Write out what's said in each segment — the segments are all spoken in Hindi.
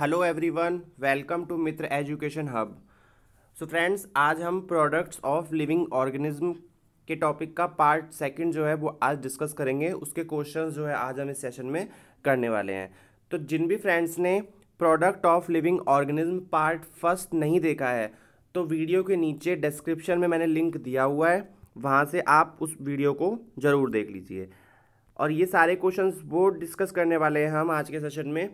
hello everyone welcome to Mitra education hub so friends आज हम प्रोडक्ट्स ऑफ लिविंग ऑर्गेनिज्म के टॉपिक का पार्ट सेकंड जो है वो आज डिस्कस करेंगे उसके क्वेश्चंस जो है आज हम इस सेशन में करने वाले हैं तो जिन भी फ्रेंड्स ने product of living organism part first नहीं देखा है तो वीडियो के नीचे डिस्क्रिप्शन में मैंने लिंक दिया हुआ है वहाँ से आप उस वीडियो को ज़रूर देख लीजिए और ये सारे क्वेश्चन वो डिस्कस करने वाले हैं हम आज के सेशन में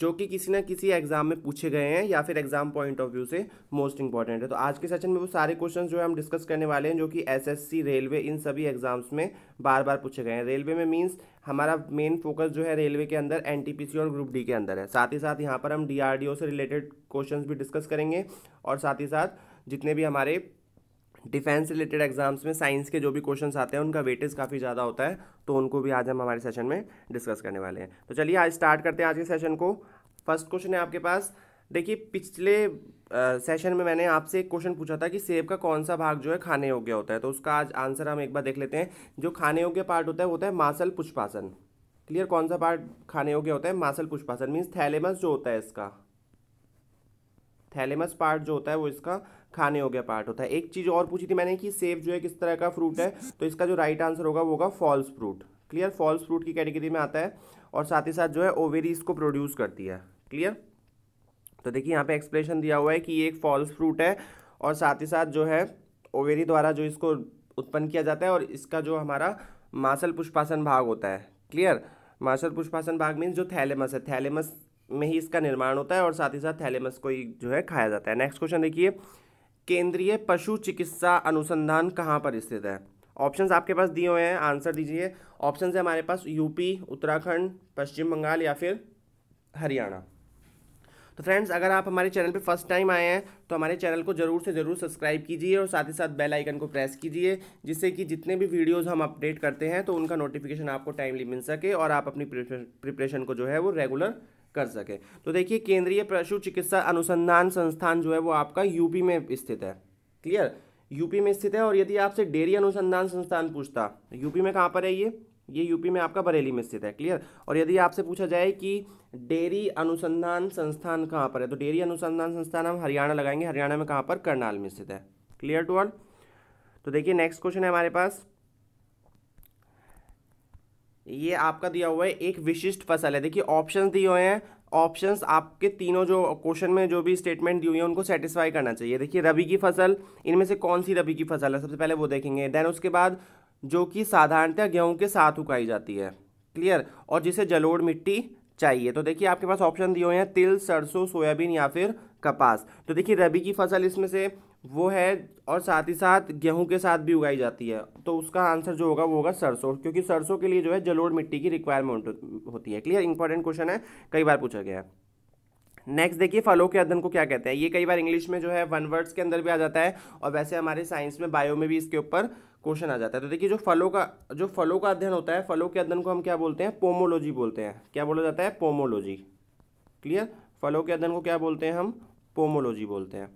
जो कि किसी ना किसी एग्जाम में पूछे गए हैं या फिर एग्जाम पॉइंट ऑफ व्यू से मोस्ट इंपॉर्टेंट है तो आज के सेशन में वो सारे क्वेश्चन जो है हम डिस्कस करने वाले हैं जो कि एसएससी रेलवे इन सभी एग्जाम्स में बार बार पूछे गए हैं रेलवे में मींस हमारा मेन फोकस जो है रेलवे के अंदर एन और ग्रुप डी के अंदर है साथ ही साथ यहाँ पर हम डी से रिलेटेड क्वेश्चन भी डिस्कस करेंगे और साथ ही साथ जितने भी हमारे डिफेंस रिलेटेड एग्जाम्स में साइंस के जो भी क्वेश्चन आते हैं उनका वेटेज काफ़ी ज़्यादा होता है तो उनको भी आज हम हमारे सेशन में डिस्कस करने वाले हैं तो चलिए आज स्टार्ट करते हैं आज के सेशन को फर्स्ट क्वेश्चन है आपके पास देखिए पिछले सेशन में मैंने आपसे एक क्वेश्चन पूछा था कि सेब का कौन सा भाग जो है खाने योग्य होता है तो उसका आज आंसर हम एक बार देख लेते हैं जो खाने योग्य पार्ट होता है वो होता है मासल पुष्पासन क्लियर कौन सा पार्ट खाने योग्य होता है मासल पुष्पासन मीन्स थैलेमस जो होता है इसका थैलेमस पार्ट जो होता है वो इसका खाने हो गया पार्ट होता है एक चीज़ और पूछी थी मैंने कि सेब जो है किस तरह का फ्रूट है तो इसका जो राइट आंसर होगा वो होगा false fruit clear false fruit की कैटेगरी में आता है और साथ ही साथ जो है ओवेरी इसको प्रोड्यूस करती है क्लियर तो देखिए यहाँ पे एक्सप्लेनेशन दिया हुआ है कि ये एक फॉल्स फ्रूट है और साथ ही साथ जो है ओवेरी द्वारा जो इसको उत्पन्न किया जाता है और इसका जो हमारा मासल पुष्पासन भाग होता है क्लियर मासल पुष्पासन भाग मीन्स जो थैलेमस है थैलेमस में ही इसका निर्माण होता है और साथ ही साथ थैलेमस को ही जो है खाया जाता है नेक्स्ट क्वेश्चन देखिए केंद्रीय पशु चिकित्सा अनुसंधान कहाँ पर स्थित है ऑप्शंस आपके पास दिए हुए हैं आंसर दीजिए ऑप्शन है हमारे पास यूपी उत्तराखंड पश्चिम बंगाल या फिर हरियाणा तो फ्रेंड्स अगर आप हमारे चैनल पे फर्स्ट टाइम आए हैं तो हमारे चैनल को ज़रूर से ज़रूर सब्सक्राइब कीजिए और साथ ही साथ बेल आइकन को प्रेस कीजिए जिससे कि जितने भी वीडियोज़ हम अपडेट करते हैं तो उनका नोटिफिकेशन आपको टाइमली मिल सके और आप अपनी प्रिपरेशन को जो है वो रेगुलर कर सके तो देखिए केंद्रीय पशु चिकित्सा अनुसंधान संस्थान जो है वो आपका यूपी में स्थित है क्लियर यूपी में स्थित है और यदि आपसे डेयरी अनुसंधान संस्थान पूछता यूपी में कहाँ पर है ये ये यूपी में आपका बरेली में स्थित है क्लियर और यदि आपसे पूछा जाए कि डेयरी अनुसंधान संस्थान कहाँ पर है तो डेयरी अनुसंधान संस्थान हम हरियाणा लगाएंगे हरियाणा में कहाँ पर करनाल में स्थित है क्लियर टू ऑल तो देखिए नेक्स्ट क्वेश्चन है हमारे पास ये आपका दिया हुआ है एक विशिष्ट फसल है देखिए ऑप्शन दिए हुए हैं ऑप्शंस आपके तीनों जो क्वेश्चन में जो भी स्टेटमेंट दी हुई है उनको सेटिस्फाई करना चाहिए देखिए रबी की फसल इनमें से कौन सी रबी की फसल है सबसे पहले वो देखेंगे देन उसके बाद जो कि साधारणतः गेहूं के साथ उगाई जाती है क्लियर और जिसे जलोड़ मिट्टी चाहिए तो देखिए आपके पास ऑप्शन दिए हुए हैं तिल सरसों सोयाबीन या फिर कपास तो देखिए रबी की फसल इसमें से वो है और साथ ही साथ गेहूं के साथ भी उगाई जाती है तो उसका आंसर जो होगा वो होगा सरसों क्योंकि सरसों के लिए जो है जलोड़ मिट्टी की रिक्वायरमेंट होती है क्लियर इंपॉर्टेंट क्वेश्चन है कई बार पूछा गया है नेक्स्ट देखिए फलों के अध्ययन को क्या कहते हैं ये कई बार इंग्लिश में जो है वन वर्ड्स के अंदर भी आ जाता है और वैसे हमारे साइंस में बायो में भी इसके ऊपर क्वेश्चन आ जाता है तो देखिए जो फलों का जो फलों का अध्ययन होता है फलों के अध्ययन को हम क्या बोलते हैं पोमोलॉजी बोलते हैं क्या बोला जाता है पोमोलॉजी क्लियर फलों के अध्ययन को क्या बोलते हैं हम पोमोलॉजी बोलते हैं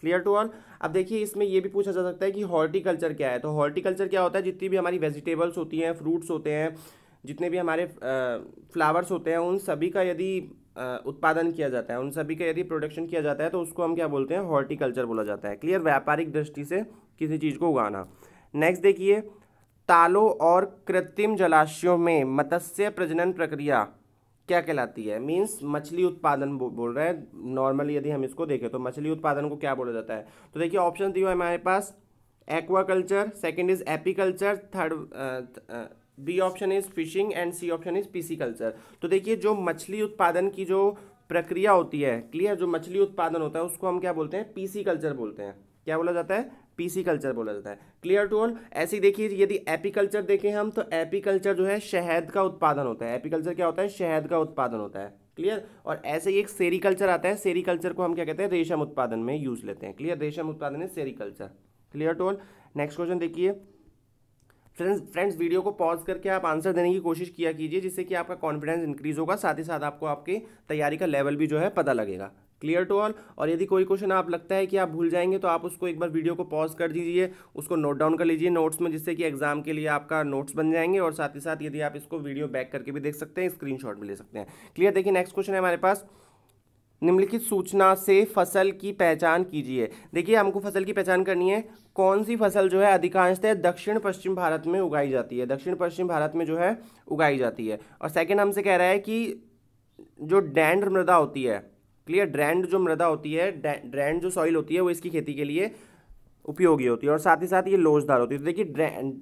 क्लियर टू ऑल अब देखिए इसमें ये भी पूछा जा सकता है कि हॉर्टिकल्चर क्या है तो हॉर्टिकल्चर क्या होता है जितनी भी हमारी वेजिटेबल्स होती हैं फ्रूट्स होते हैं जितने भी हमारे फ्लावर्स होते हैं उन सभी का यदि उत्पादन किया जाता है उन सभी का यदि प्रोडक्शन किया जाता है तो उसको हम क्या बोलते हैं हॉर्टिकल्चर बोला जाता है क्लियर व्यापारिक दृष्टि से किसी चीज़ को उगाना नेक्स्ट देखिए तालों और कृत्रिम जलाशयों में मत्स्य प्रजनन प्रक्रिया क्या कहलाती है मीन्स मछली उत्पादन बोल रहे हैं नॉर्मली यदि हम इसको देखें तो मछली उत्पादन को क्या बोला जाता है तो देखिए ऑप्शन दिए हुए हमारे पास aquaculture second is apiculture third B option is fishing and C option is pisciculture तो देखिए जो मछली उत्पादन की जो प्रक्रिया होती है क्लियर जो मछली उत्पादन होता है उसको हम क्या बोलते हैं पीसी कल्चर बोलते हैं क्या बोला जाता है पीसी कल्चर बोला जाता है क्लियर टू ऑल ऐसे देखिए यदि एपीकल्चर देखें हम तो एपीकल्चर जो है शहद का उत्पादन होता है एपीकल्चर क्या होता है शहद का उत्पादन होता है क्लियर और ऐसे ही एक सेरीकल्चर आता है सेरीकल्चर को हम क्या कहते हैं रेशम उत्पादन में यूज लेते हैं क्लियर रेशम उत्पादन है sericulture clear to all next question देखिए फ्रेंड्स फ्रेंड्स वीडियो को पॉज करके आप आंसर देने की कोशिश किया कीजिए जिससे कि आपका कॉन्फिडेंस इंक्रीज होगा साथ ही साथ आपको आपकी तैयारी का लेवल भी जो है पता लगेगा क्लियर टू ऑल और यदि कोई क्वेश्चन आप लगता है कि आप भूल जाएंगे तो आप उसको एक बार वीडियो को पॉज कर दीजिए उसको नोट डाउन कर लीजिए नोट्स में जिससे कि एग्जाम के लिए आपका नोट्स बन जाएंगे और साथ ही साथ यदि आप इसको वीडियो बैक करके भी देख सकते हैं स्क्रीनशॉट भी ले सकते हैं क्लियर देखिए नेक्स्ट क्वेश्चन है हमारे पास निम्नलिखित सूचना से फसल की पहचान कीजिए देखिए हमको फसल की पहचान करनी है कौन सी फसल जो है अधिकांशतः दक्षिण पश्चिम भारत में उगाई जाती है दक्षिण पश्चिम भारत में जो है उगाई जाती है और सेकेंड हमसे कह रहा है कि जो डैंड मृदा होती है क्लियर ड्रैंड जो मृदा होती है ड्रैंड जो सॉइल होती है वो इसकी खेती के लिए उपयोगी होती है और साथ ही साथ ये लोचदार होती है तो देखिए ड्रैंड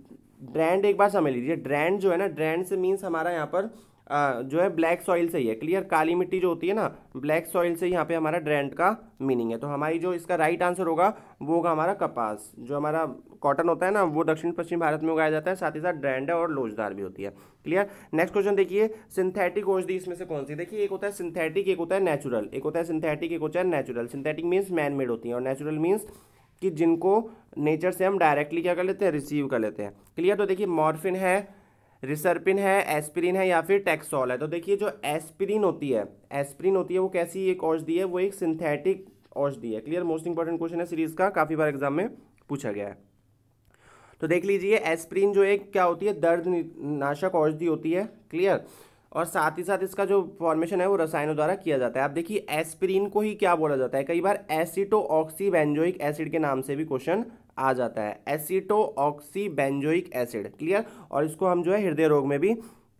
ड्रैंड एक बार समझ लीजिए ड्रैंड जो है ना ड्रैंड से मीन्स हमारा यहाँ पर जो है ब्लैक सॉइल से ही है क्लियर काली मिट्टी जो होती है ना ब्लैक सॉइल से ही यहाँ पे हमारा ड्रेंट का मीनिंग है तो हमारी जो इसका राइट आंसर होगा वो होगा हमारा कपास जो हमारा कॉटन होता है ना वो दक्षिण पश्चिम भारत में उगाया जाता है साथ ही साथ ड्रेंड है और लोजदार भी होती है क्लियर नेक्स्ट क्वेश्चन देखिए सिंथेटिक औषधि इसमें से कौन सी देखिए एक होता है सिंथेटिक एक होता है नेचुरल एक होता है सिंथेटिक एक होता है natural synthetic means man made होती है और नेचुरल मीन्स कि जिनको नेचर से हम डायरेक्टली क्या कर लेते हैं रिसीव कर लेते हैं क्लियर तो देखिए मॉर्फिन है रिसर्पिन है एस्पिरिन है या फिर टेक्सॉल है तो देखिए जो एस्पिरिन होती है एस्पिरिन होती है वो कैसी एक औषधि है वो एक सिंथेटिक औषधि है क्लियर मोस्ट इंपॉर्टेंट क्वेश्चन है सीरीज का काफ़ी बार एग्जाम में पूछा गया है तो देख लीजिए एस्प्रिन जो एक क्या होती है दर्द नाशक औषधि होती है क्लियर और साथ ही साथ इसका जो फॉर्मेशन है वो रसायनों द्वारा किया जाता है आप देखिए एस्प्रिन को ही क्या बोला जाता है कई बार एसिटो ऑक्सीबेंजोइक एसिड के नाम से भी क्वेश्चन आ जाता है acetoxybenzoic acid clear और इसको हम जो है हृदय रोग में भी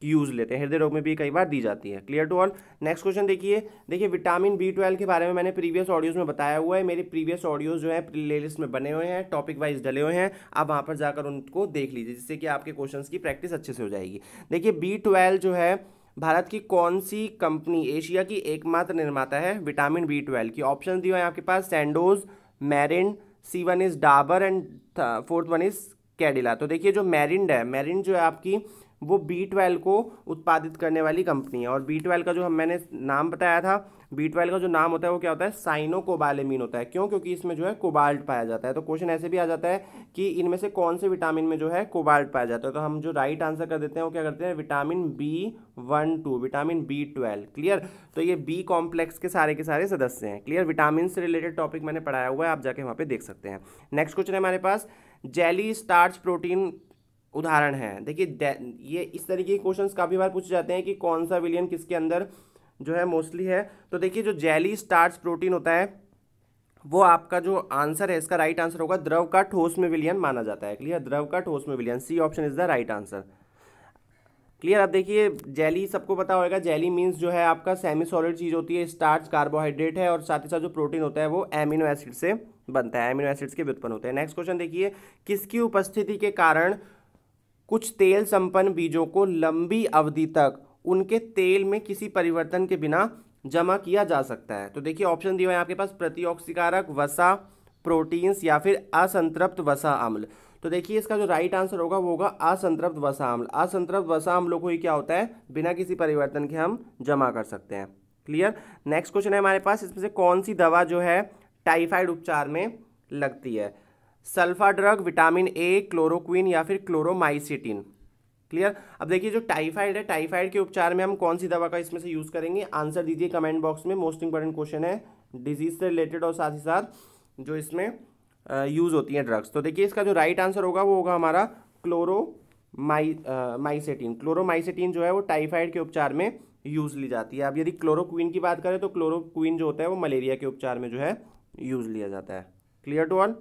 यूज़ लेते हैं हृदय रोग में भी कई बार दी जाती है clear to all next question देखिए देखिए विटामिन बी ट्वेल्व के बारे में मैंने प्रीवियस ऑडियोज़ में बताया हुआ है मेरे प्रीवियस ऑडियोज़ जो है प्लेलिस्ट में बने हुए हैं टॉपिक वाइज डले हुए हैं आप वहाँ पर जाकर उनको देख लीजिए जिससे कि आपके क्वेश्चन की प्रैक्टिस अच्छे से हो जाएगी देखिए बी ट्वेल्व जो है भारत की कौन सी कंपनी एशिया की एकमात्र निर्माता है विटामिन बी ट्वेल्व की ऑप्शन दिए हैं आपके पास सैंडोज मैरिन C one is Dabur and fourth one is Cadila तो देखिए जो मैरिंड है मैरिंड जो है आपकी वो बी ट्वेल्व को उत्पादित करने वाली कंपनी है और बी ट्वेल्व का जो हम मैंने नाम बताया था बी ट्वेल्व का जो नाम होता है वो क्या होता है साइनो कोबालेमीन होता है क्यों क्योंकि इसमें जो है कोबाल्ट पाया जाता है तो क्वेश्चन ऐसे भी आ जाता है कि इनमें से कौन से विटामिन में जो है कोबाल्ट पाया जाता है तो हम जो राइट आंसर कर देते हैं वो क्या करते हैं vitamin B one two vitamin B twelve clear तो ये बी कॉम्प्लेक्स के सारे के सारे सदस्य हैं क्लियर विटामिन से रिलेटेड टॉपिक मैंने पढ़ाया हुआ है आप जाके वहाँ पर देख सकते हैं नेक्स्ट क्वेश्चन है हमारे पास जेली स्टार्च प्रोटीन उदाहरण है देखिए ये इस तरीके के क्वेश्चंस काफ़ी बार पूछे जाते हैं कि कौन सा विलियन किसके अंदर जो है मोस्टली है तो देखिए जो जेली स्टार्च प्रोटीन होता है वो आपका जो आंसर है इसका राइट आंसर होगा द्रव का ठोस में विलियन माना जाता है क्लियर द्रव का ठोस में विलियन C option is the right answer clear अब देखिए जेली सबको पता होगा जेली मीन्स जो है आपका सेमी सॉलिड चीज़ होती है स्टार्च कार्बोहाइड्रेट है और साथ ही साथ जो प्रोटीन होता है वो एमिनो एसिड से बनता है एमिनो एसिड्स के व्युत्पन्न होते हैं नेक्स्ट क्वेश्चन देखिए किसकी उपस्थिति के कारण कुछ तेल संपन्न बीजों को लंबी अवधि तक उनके तेल में किसी परिवर्तन के बिना जमा किया जा सकता है तो देखिए ऑप्शन दिया है आपके पास प्रतिऑक्सीकारक वसा प्रोटीन्स या फिर असंतृप्त वसा अम्ल तो देखिए इसका जो राइट आंसर होगा वो होगा असंतृप्त वसा अम्ल असंतृप्त वसा अम्लों को ही क्या होता है बिना किसी परिवर्तन के हम जमा कर सकते हैं क्लियर नेक्स्ट क्वेश्चन है हमारे पास इसमें से कौन सी दवा जो है टाइफाइड उपचार में लगती है sulpha drug vitamin A chloroquine या फिर क्लोरोमाइसिटिन क्लियर अब देखिए जो टाइफाइड है टाइफाइड के उपचार में हम कौन सी दवा का इसमें से यूज़ करेंगे आंसर दीजिए कमेंट बॉक्स में मोस्ट इंपॉर्टेंट क्वेश्चन है डिजीज से रिलेटेड और साथ ही साथ जो इसमें यूज़ होती है ड्रग्स तो देखिए इसका जो राइट आंसर होगा वो होगा हमारा क्लोरो माई माइसेटीन क्लोरोमाइसेटीन जो है वो टाइफाइड के उपचार में यूज़ ली जाती है अब यदि क्लोरोक्वीन की बात करें तो क्लोरोक्वीन जो होता है वो मलेरिया के उपचार में जो है यूज़ लिया जाता है क्लियर टू ऑल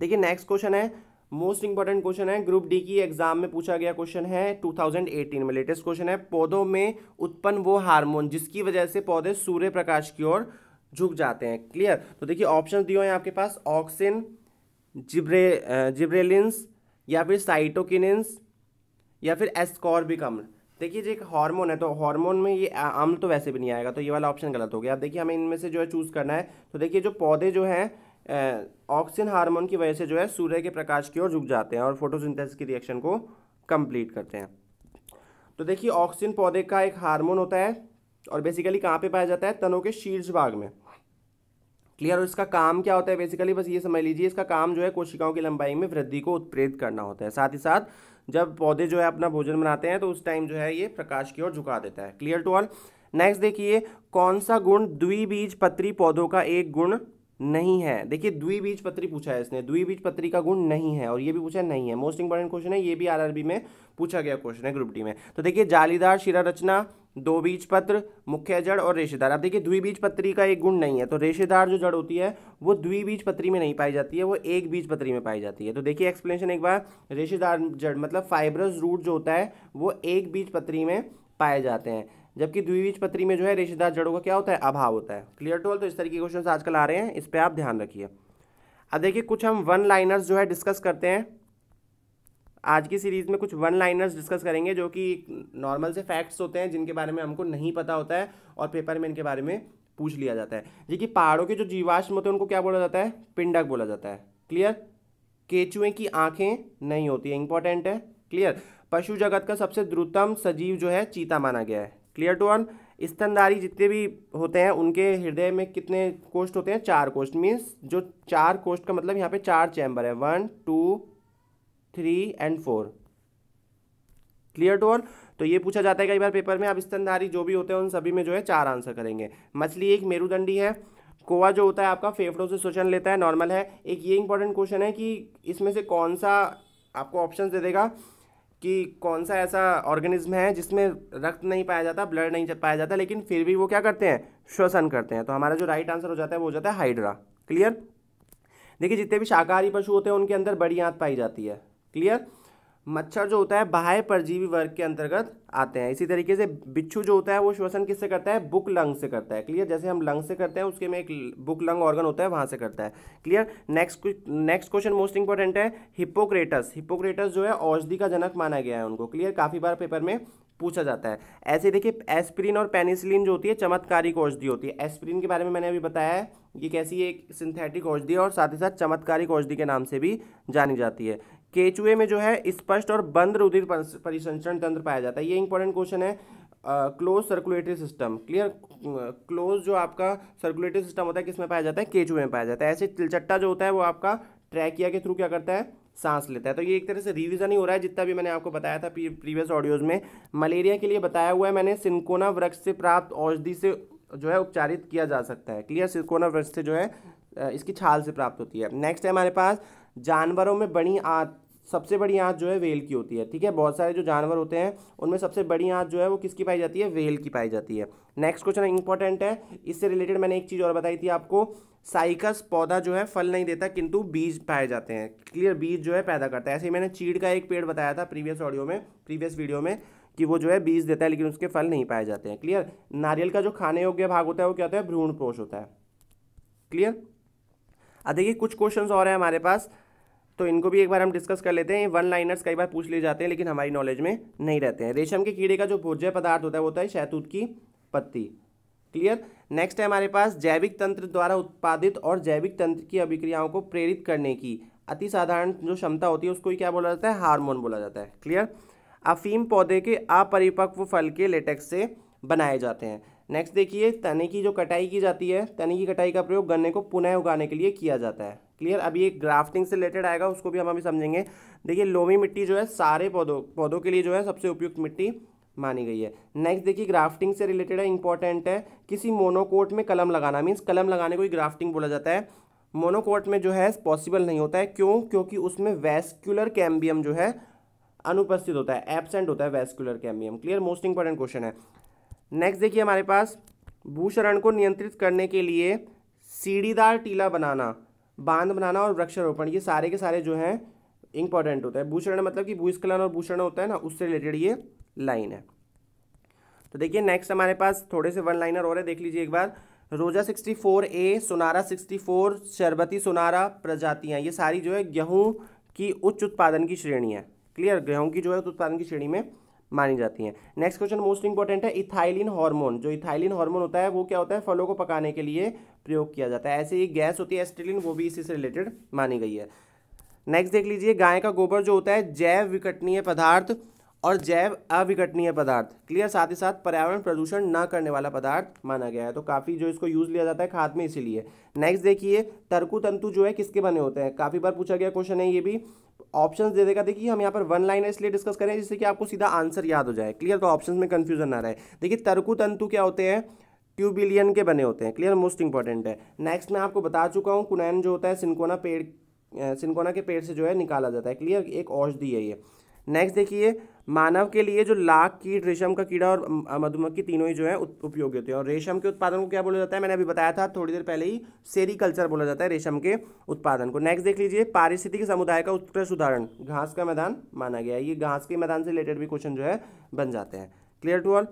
देखिए नेक्स्ट क्वेश्चन है मोस्ट इंपॉर्टेंट क्वेश्चन है ग्रुप डी की एग्जाम में पूछा गया क्वेश्चन है 2018 में लेटेस्ट क्वेश्चन है पौधों में उत्पन्न वो हार्मोन जिसकी वजह से पौधे सूर्य प्रकाश की ओर झुक जाते हैं क्लियर तो देखिए ऑप्शन दिए हुए हैं आपके पास ऑक्सिन जिब्रे जिब्रेलिन्स या फिर साइटोकिनस या फिर एस्कॉर्बिक अम्ल देखिए जो एक हार्मोन है तो हार्मोन में ये अम्ल तो वैसे भी नहीं आएगा तो ये वाला ऑप्शन गलत हो गया अब देखिए हमें इनमें से जो है चूज़ करना है तो देखिए जो पौधे जो हैं ऑक्सीजन हार्मोन की वजह से जो है सूर्य के प्रकाश की ओर झुक जाते हैं और फोटोसिंथेसिस की रिएक्शन को कंप्लीट करते हैं तो देखिए ऑक्सीजन पौधे का एक हार्मोन होता है और बेसिकली कहाँ पे पाया जाता है तनों के शीर्ष भाग में क्लियर और इसका काम क्या होता है बेसिकली बस ये समझ लीजिए इसका काम जो है कोशिकाओं की लंबाई में वृद्धि को उत्प्रेरित करना होता है साथ ही साथ जब पौधे जो है अपना भोजन बनाते हैं तो उस टाइम जो है ये प्रकाश की ओर झुका देता है क्लियर टू ऑल नेक्स्ट देखिए कौन सा गुण द्विबीज पत्री पौधों का एक गुण नहीं है देखिए द्विबीज पत्री पूछा है इसने द्विबीज पत्री का गुण नहीं है और ये भी पूछा नहीं है मोस्ट इंपॉर्टेंट क्वेश्चन है ये भी आरआरबी में पूछा गया क्वेश्चन है ग्रुप डी में तो देखिए जालीदार शिरा रचना दो बीज पत्र मुख्य जड़ और रेशेदार अब देखिए द्विबीज पत्री का एक गुण नहीं है तो रेशेदार जो जड़ होती है वो द्विबीज पत्री में नहीं पाई जाती है वो एक बीज पत्री में पाई जाती है तो देखिए एक्सप्लेनेशन एक बार रेशेदार जड़ मतलब फाइब्रस रूट जो होता है वो एक बीज पत्री में पाए जाते हैं जबकि द्विबीजपत्री में जो है रेशेदार जड़ों का क्या होता है अभाव होता है क्लियर ऑल तो इस तरीके के क्वेश्चन आजकल आ रहे हैं इस पर आप ध्यान रखिए अब देखिए कुछ हम वन लाइनर्स जो है डिस्कस करते हैं आज की सीरीज़ में कुछ वन लाइनर्स डिस्कस करेंगे जो कि नॉर्मल से फैक्ट्स होते हैं जिनके बारे में हमको नहीं पता होता है और पेपर में इनके बारे में पूछ लिया जाता है देखिए पहाड़ों के जो जीवाश्म होते हैं उनको क्या बोला जाता है पिंडक बोला जाता है क्लियर केचुए की आंखें नहीं होती है इंपॉर्टेंट है क्लियर पशु जगत का सबसे द्रुतम सजीव जो है चीता माना गया है क्लियर टू वन स्तनदारी जितने भी होते हैं उनके हृदय में कितने कोष्ठ होते हैं चार कोष्ठ मीन्स जो चार कोष्ठ का मतलब यहाँ पे चार चैम्बर है one two three and four clear to one तो ये पूछा जाता है कई बार पेपर में आप स्तनधारी जो भी होते हैं उन सभी में जो है चार आंसर करेंगे मछली एक मेरुदंडी है कोवा जो होता है आपका फेफड़ों से शोषण लेता है नॉर्मल है एक ये इंपॉर्टेंट क्वेश्चन है कि इसमें से कौन सा आपको ऑप्शन दे देगा कि कौन सा ऐसा ऑर्गेनिज्म है जिसमें रक्त नहीं पाया जाता ब्लड नहीं पाया जाता लेकिन फिर भी वो क्या करते हैं श्वसन करते हैं तो हमारा जो राइट आंसर हो जाता है वो हो जाता है हाइड्रा क्लियर देखिए जितने भी शाकाहारी पशु होते हैं उनके अंदर बड़ी आंत पाई जाती है क्लियर मच्छर जो होता है बाह्य परजीवी वर्ग के अंतर्गत आते हैं इसी तरीके से बिच्छू जो होता है वो श्वसन किससे करता है बुक लंग से करता है क्लियर जैसे हम लंग से करते हैं उसके में एक बुक लंग ऑर्गन होता है वहाँ से करता है clear next next question most important है हिपोक्रेटस हिपोक्रेटस जो है औषधि का जनक माना गया है उनको क्लियर काफ़ी बार पेपर में पूछा जाता है ऐसे देखिए एस्प्रिन और पेनिसिलिन जो होती है चमत्कारी औषधि होती है एस्प्रिन के बारे में मैंने अभी बताया है ये कैसी एक सिंथेटिक औषधि है और साथ ही साथ चमत्कारिक औषधि के नाम से भी जानी जाती है केचुए में जो है स्पष्ट और बंद रुधिर परिसंचरण तंत्र पाया जाता है ये इंपॉर्टेंट क्वेश्चन है close circulatory system clear close जो आपका सर्कुलेटरी सिस्टम होता है किसमें पाया जाता है केचुए में पाया जाता है ऐसे तिलचट्टा जो होता है वो आपका ट्रैकिया के थ्रू क्या करता है सांस लेता है तो ये एक तरह से रिविज़न ही हो रहा है जितना भी मैंने आपको बताया था प्रीवियस ऑडियोज़ में मलेरिया के लिए बताया हुआ है मैंने सिंकोना वृक्ष से प्राप्त औषधि से जो है उपचारित किया जा सकता है क्लियर सिंकोना वृक्ष से जो है इसकी छाल से प्राप्त होती है नेक्स्ट है हमारे पास जानवरों में बनी आंत सबसे बड़ी आँच जो है वेल की होती है ठीक है बहुत सारे जो जानवर होते हैं उनमें सबसे बड़ी आँच जो है वो किसकी पाई जाती है वेल की पाई जाती है नेक्स्ट क्वेश्चन इंपॉर्टेंट है इससे रिलेटेड मैंने एक चीज़ और बताई थी आपको साइकस पौधा जो है फल नहीं देता किंतु बीज पाए जाते हैं क्लियर बीज जो है पैदा करता है ऐसे ही मैंने चीड़ का एक पेड़ बताया था प्रीवियस ऑडियो में प्रीवियस वीडियो में कि वो जो है बीज देता है लेकिन उसके फल नहीं पाए जाते हैं क्लियर नारियल का जो खाने योग्य भाग होता है वो क्या होता है भ्रूण पोष होता है क्लियर अब देखिए कुछ क्वेश्चन और हैं हमारे पास तो इनको भी एक बार हम डिस्कस कर लेते हैं वन लाइनर्स कई बार पूछ लिए जाते हैं लेकिन हमारी नॉलेज में नहीं रहते हैं रेशम के कीड़े का जो भोज्य पदार्थ होता है वो होता है शैतूत की पत्ती क्लियर नेक्स्ट है हमारे पास जैविक तंत्र द्वारा उत्पादित और जैविक तंत्र की अभिक्रियाओं को प्रेरित करने की अति साधारण जो क्षमता होती है उसको क्या बोला जाता है हार्मोन बोला जाता है क्लियर अफीम पौधे के अपरिपक्व फल के लेटेक्स से बनाए जाते हैं नेक्स्ट देखिए तने की जो कटाई की जाती है तने की कटाई का प्रयोग गन्ने को पुनः उगाने के लिए किया जाता है क्लियर अभी एक ग्राफ्टिंग से रिलेटेड आएगा उसको भी हम अभी समझेंगे देखिए लोमी मिट्टी जो है सारे पौधों पौधों के लिए जो है सबसे उपयुक्त मिट्टी मानी गई है नेक्स्ट देखिए ग्राफ्टिंग से रिलेटेड है इंपॉर्टेंट है किसी मोनोकोट में कलम लगाना मीन्स कलम लगाने को ही ग्राफ्टिंग बोला जाता है मोनोकोट में जो है पॉसिबल नहीं होता है क्यों क्योंकि उसमें वेस्क्यूलर कैम्बियम जो है अनुपस्थित होता है एबसेंट होता है vascular cambium clear most important question है नेक्स्ट देखिए हमारे पास भूषरण को नियंत्रित करने के लिए सीढ़ीदार टीला बनाना बांध बनाना और वृक्षारोपण ये सारे के सारे जो हैं इंपॉर्टेंट होता है भूषण मतलब कि भूस्खलन और भूषण होता है ना उससे रिलेटेड ये लाइन है तो देखिए नेक्स्ट हमारे पास थोड़े से वन लाइनर और है देख लीजिए एक बार रोजा सिक्सटी फोर ए सोनारा सिक्सटी फोर शरबती सोनारा प्रजातियाँ ये सारी जो है गेहूँ की उच्च उत्पादन की श्रेणी है क्लियर गेहूँ की जो है उत्पादन की श्रेणी में मानी जाती हैं नेक्स्ट क्वेश्चन मोस्ट इंपॉर्टेंट है इथाइलिन हार्मोन जो इथाइलिन हार्मोन होता है वो क्या होता है फलों को पकाने के लिए प्रयोग किया जाता है ऐसे ही गैस होती है एस्ट्रिलिन वो भी इसी से रिलेटेड मानी गई है नेक्स्ट देख लीजिए गाय का गोबर जो होता है जैव विकटनीय पदार्थ और जैव अविघटनीय पदार्थ क्लियर साथ ही साथ पर्यावरण प्रदूषण न करने वाला पदार्थ माना गया है तो काफ़ी जो इसको यूज़ लिया जाता है खाद में इसीलिए नेक्स्ट देखिए तरकु तंतु जो है किसके बने होते हैं काफ़ी बार पूछा गया क्वेश्चन है ये भी ऑप्शंस दे देगा देखिए हम यहाँ पर वन लाइन इसलिए डिस्कस करें जिससे कि आपको सीधा आंसर याद हो जाए क्लियर तो ऑप्शन में कन्फ्यूजन ना रहे देखिए तरकु तंतु क्या होते हैं ट्यूबिलियन के बने होते हैं क्लियर मोस्ट इंपॉर्टेंट है नेक्स्ट मैं आपको बता चुका हूँ कुनैन जो होता है सिंकोना पेड़ सिंकोना के पेड़ से जो है निकाला जाता है क्लियर एक औषधि है ये नेक्स्ट देखिए मानव के लिए जो लाख कीट रेशम का कीड़ा और मधुमक्खी तीनों ही जो है उपयोगी होते हैं और रेशम के उत्पादन को क्या बोला जाता है मैंने अभी बताया था थोड़ी देर पहले ही सेरी कल्चर बोला जाता है रेशम के उत्पादन को नेक्स्ट देख लीजिए पारिस्थितिक समुदाय का उत्कृष्ट उदाहरण घास का मैदान माना गया है ये घास के मैदान से रिलेटेड भी क्वेश्चन जो है बन जाते हैं क्लियर टू ऑल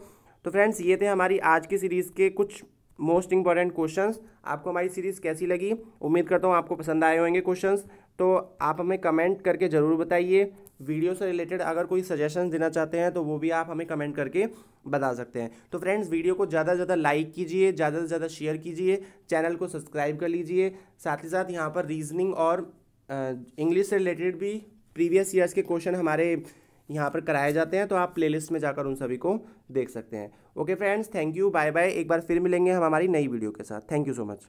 तो फ्रेंड्स ये थे हमारी आज की सीरीज़ के कुछ मोस्ट इंपॉर्टेंट क्वेश्चंस आपको हमारी सीरीज़ कैसी लगी उम्मीद करता हूँ आपको पसंद आए होंगे क्वेश्चंस तो आप हमें कमेंट करके ज़रूर बताइए वीडियो से रिलेटेड अगर कोई सजेशन देना चाहते हैं तो वो भी आप हमें कमेंट करके बता सकते हैं तो फ्रेंड्स वीडियो को ज़्यादा से ज़्यादा लाइक कीजिए ज़्यादा से ज़्यादा शेयर कीजिए चैनल को सब्सक्राइब कर लीजिए साथ ही साथ यहाँ पर रीजनिंग और इंग्लिश से रिलेटेड भी प्रीवियस ईयर्स के क्वेश्चन हमारे यहाँ पर कराए जाते हैं तो आप प्लेलिस्ट में जाकर उन सभी को देख सकते हैं okay friends thank you bye bye एक बार फिर मिलेंगे हम हमारी नई वीडियो के साथ थैंक यू सो मच